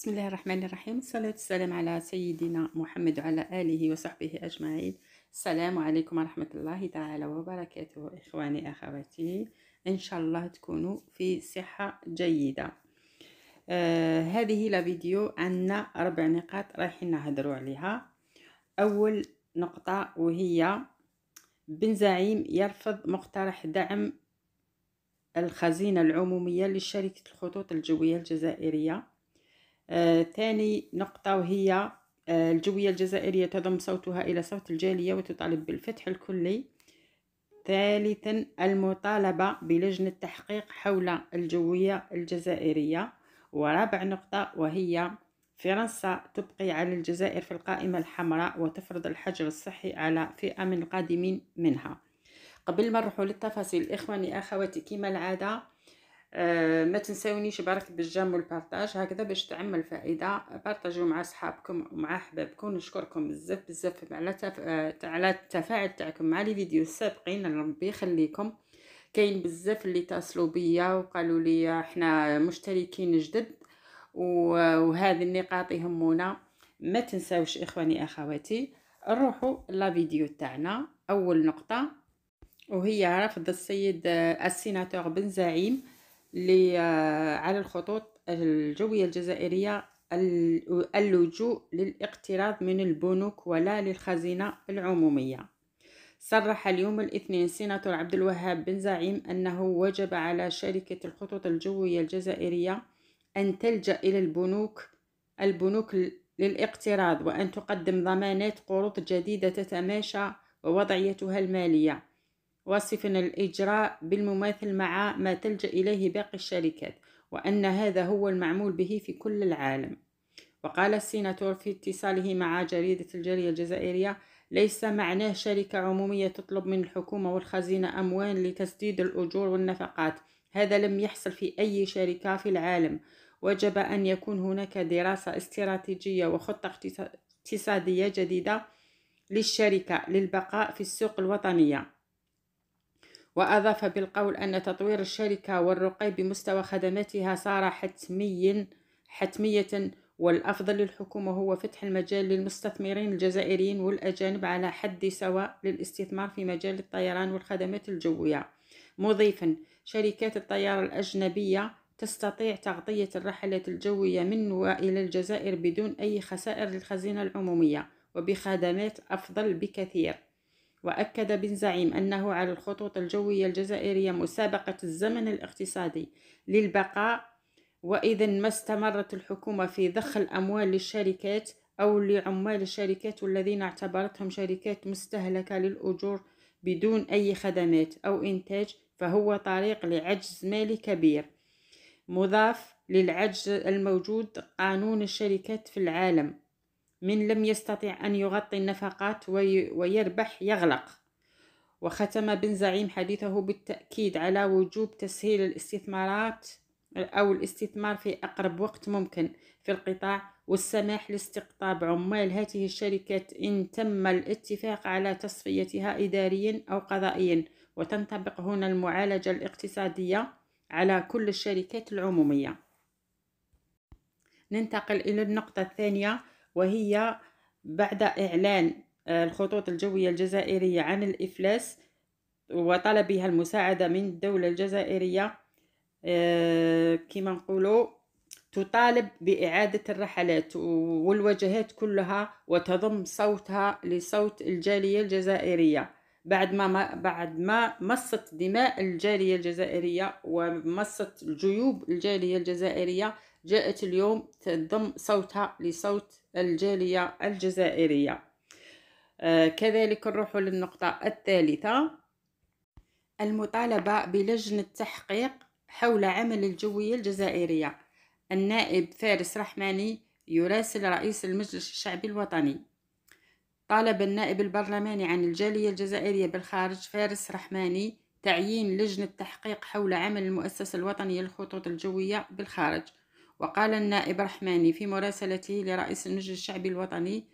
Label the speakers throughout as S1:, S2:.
S1: بسم الله الرحمن الرحيم والصلاة والسلام على سيدنا محمد وعلى آله وصحبه أجمعين السلام عليكم ورحمة الله تعالى وبركاته إخواني أخواتي إن شاء الله تكونوا في صحة جيدة آه هذه الفيديو عنا ربع نقاط رايحين نهضروا عليها أول نقطة وهي بن زعيم يرفض مقترح دعم الخزينة العمومية لشركة الخطوط الجوية الجزائرية آه، ثاني نقطة وهي آه، الجوية الجزائرية تضم صوتها إلى صوت الجالية وتطالب بالفتح الكلي ثالثا المطالبة بلجنة تحقيق حول الجوية الجزائرية ورابع نقطة وهي فرنسا تبقي على الجزائر في القائمة الحمراء وتفرض الحجر الصحي على فئة من القادمين منها قبل ما نروحوا للتفاصيل إخواني أخواتي كما العادة آه، ما تنساونيش بارك بالجيم والبارطاج هكذا باش تعمل فائده بارطاجيو مع صحابكم ومع احبابكم نشكركم بزاف بزاف على تف... آه، على التفاعل تاعكم مع لي فيديو السابقين ربي يخليكم كاين بزاف اللي اتصلوا بيا وقالوا لي احنا مشتركين جدد وهذه النقاط يهمونا ما تنساوش اخواني اخواتي نروحوا لا فيديو تاعنا اول نقطه وهي رفض السيد آه، السيناتور بن زعيم آه، على الخطوط الجوية الجزائرية اللجوء للاقتراض من البنوك ولا للخزينة العمومية صرح اليوم الاثنين سيناتور عبد الوهاب بن زعيم أنه وجب على شركة الخطوط الجوية الجزائرية أن تلجأ إلى البنوك البنوك للاقتراض وأن تقدم ضمانات قروض جديدة تتماشى ووضعيتها المالية واصفا الإجراء بالمماثل مع ما تلجأ إليه باقي الشركات وأن هذا هو المعمول به في كل العالم وقال السيناتور في اتصاله مع جريدة الجالية الجزائرية ليس معناه شركة عمومية تطلب من الحكومة والخزينة أموال لتسديد الأجور والنفقات هذا لم يحصل في أي شركة في العالم وجب أن يكون هناك دراسة استراتيجية وخطة اقتصادية جديدة للشركة للبقاء في السوق الوطنية وأضاف بالقول أن تطوير الشركة والرقي بمستوى خدماتها صار حتميا حتمية والأفضل للحكومة هو فتح المجال للمستثمرين الجزائريين والأجانب على حد سواء للاستثمار في مجال الطيران والخدمات الجوية مضيفا شركات الطيارة الأجنبية تستطيع تغطية الرحلات الجوية من وإلى الجزائر بدون أي خسائر للخزينة العمومية وبخدمات أفضل بكثير وأكد بن زعيم أنه على الخطوط الجوية الجزائرية مسابقة الزمن الاقتصادي للبقاء وإذا ما استمرت الحكومة في ضخ الأموال للشركات أو لعمال الشركات والذين اعتبرتهم شركات مستهلكة للأجور بدون أي خدمات أو إنتاج فهو طريق لعجز مالي كبير مضاف للعجز الموجود قانون الشركات في العالم من لم يستطع أن يغطي النفقات ويربح يغلق وختم بن زعيم حديثه بالتأكيد على وجوب تسهيل الاستثمارات أو الاستثمار في أقرب وقت ممكن في القطاع والسماح لاستقطاب عمال هذه الشركات إن تم الاتفاق على تصفيتها إداريا أو قضائيا وتنطبق هنا المعالجة الاقتصادية على كل الشركات العمومية ننتقل إلى النقطة الثانية وهي بعد إعلان آه، الخطوط الجوية الجزائرية عن الإفلاس وطلبها المساعدة من الدولة الجزائرية آه، كما نقولوا تطالب بإعادة الرحلات والوجهات كلها وتضم صوتها لصوت الجالية الجزائرية بعد ما بعد ما مصت دماء الجالية الجزائرية ومصت جيوب الجالية الجزائرية جاءت اليوم تضم صوتها لصوت الجالية الجزائرية آه، كذلك نروح للنقطة الثالثة المطالبة بلجنة تحقيق حول عمل الجوية الجزائرية النائب فارس رحماني يراسل رئيس المجلس الشعبي الوطني طالب النائب البرلماني عن الجالية الجزائرية بالخارج فارس رحماني تعيين لجنة تحقيق حول عمل المؤسسة الوطنية للخطوط الجوية بالخارج وقال النائب رحماني في مراسلته لرئيس المجلس الشعبي الوطني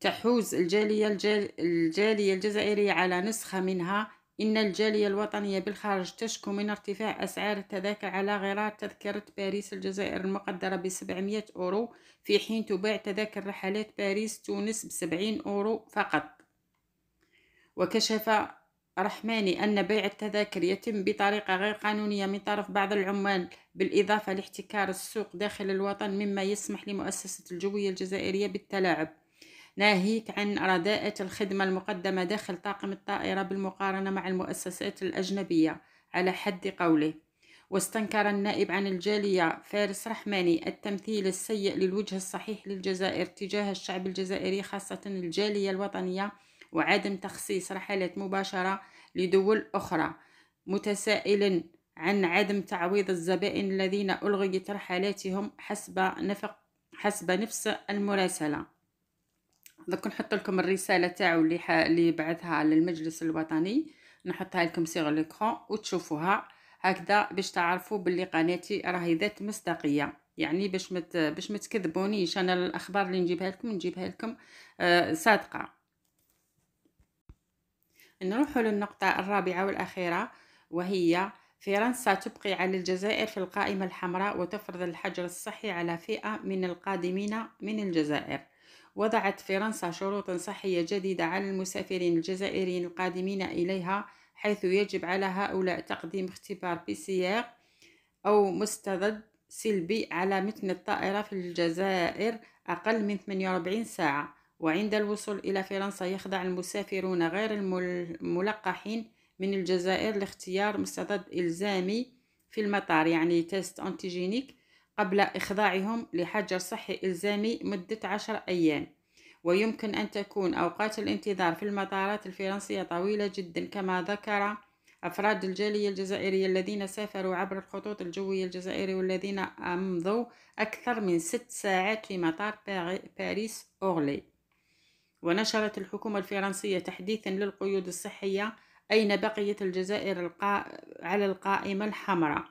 S1: تحوز الجالية, الجالية الجزائرية على نسخة منها إن الجالية الوطنية بالخارج تشكو من ارتفاع أسعار التذاكر على غرار تذكرة باريس الجزائر المقدرة ب 700 أورو في حين تباع تذاكر رحلات باريس تونس ب 70 أورو فقط وكشف رحماني أن بيع التذاكر يتم بطريقة غير قانونية من طرف بعض العمال بالإضافة لاحتكار السوق داخل الوطن مما يسمح لمؤسسة الجوية الجزائرية بالتلاعب ناهيك عن رداءة الخدمة المقدمة داخل طاقم الطائرة بالمقارنة مع المؤسسات الأجنبية على حد قوله واستنكر النائب عن الجالية فارس رحماني التمثيل السيء للوجه الصحيح للجزائر تجاه الشعب الجزائري خاصة الجالية الوطنية وعدم تخصيص رحلات مباشرة لدول أخرى متسائلا عن عدم تعويض الزبائن الذين ألغيت رحلاتهم حسب نفق حسب نفس المراسلة دوك نحط لكم الرسالة تاعو اللي ح... اللي بعثها للمجلس الوطني نحطها لكم سيغ ليكرون وتشوفوها هكذا باش تعرفوا باللي قناتي راهي ذات مصداقيه يعني باش مت باش ما تكذبونيش انا الاخبار اللي نجيبها لكم نجيبها لكم آه صادقه نروحوا للنقطة الرابعة والأخيرة وهي فرنسا تبقي على الجزائر في القائمة الحمراء وتفرض الحجر الصحي على فئة من القادمين من الجزائر وضعت فرنسا شروطا صحية جديدة على المسافرين الجزائريين القادمين إليها حيث يجب على هؤلاء تقديم اختبار بي سي أو مستضد سلبي على متن الطائرة في الجزائر أقل من 48 ساعة وعند الوصول إلى فرنسا يخضع المسافرون غير الملقحين من الجزائر لاختيار مستطد إلزامي في المطار يعني تيست أنتيجينيك قبل إخضاعهم لحجر صحي إلزامي مدة عشر أيام ويمكن أن تكون أوقات الانتظار في المطارات الفرنسية طويلة جدا كما ذكر أفراد الجالية الجزائرية الذين سافروا عبر الخطوط الجوية الجزائرية والذين أمضوا أكثر من ست ساعات في مطار باريس أورلي ونشرت الحكومة الفرنسية تحديثا للقيود الصحية أين بقيت الجزائر القا... على القائمة الحمراء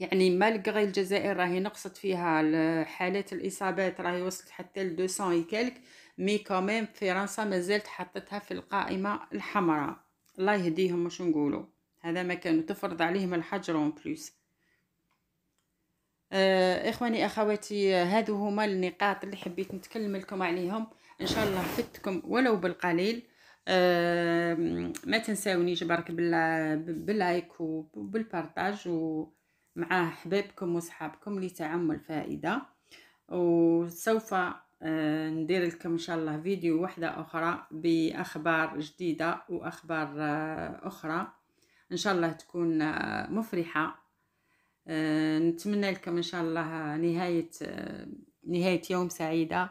S1: يعني مالغري الجزائر راهي نقصت فيها حالات الإصابات راهي وصلت حتى ل 200 مي كومين فرنسا مازالت حطتها في القائمة الحمراء الله يهديهم واش نقولوا هذا ما كانوا تفرض عليهم الحجر اون بلوس آه اخواني اخواتي هذو هما النقاط اللي حبيت نتكلم لكم عليهم ان شاء الله فدتكم ولو بالقليل ما تنساوني جبارك باللايك وبالبارطاج ومع حبابكم وصحابكم لتعم الفائده وسوف آه، ندير لكم ان شاء الله فيديو واحده اخرى باخبار جديده واخبار آه، اخرى ان شاء الله تكون آه، مفرحه نتمنى لكم ان شاء الله نهايه نهايه يوم سعيده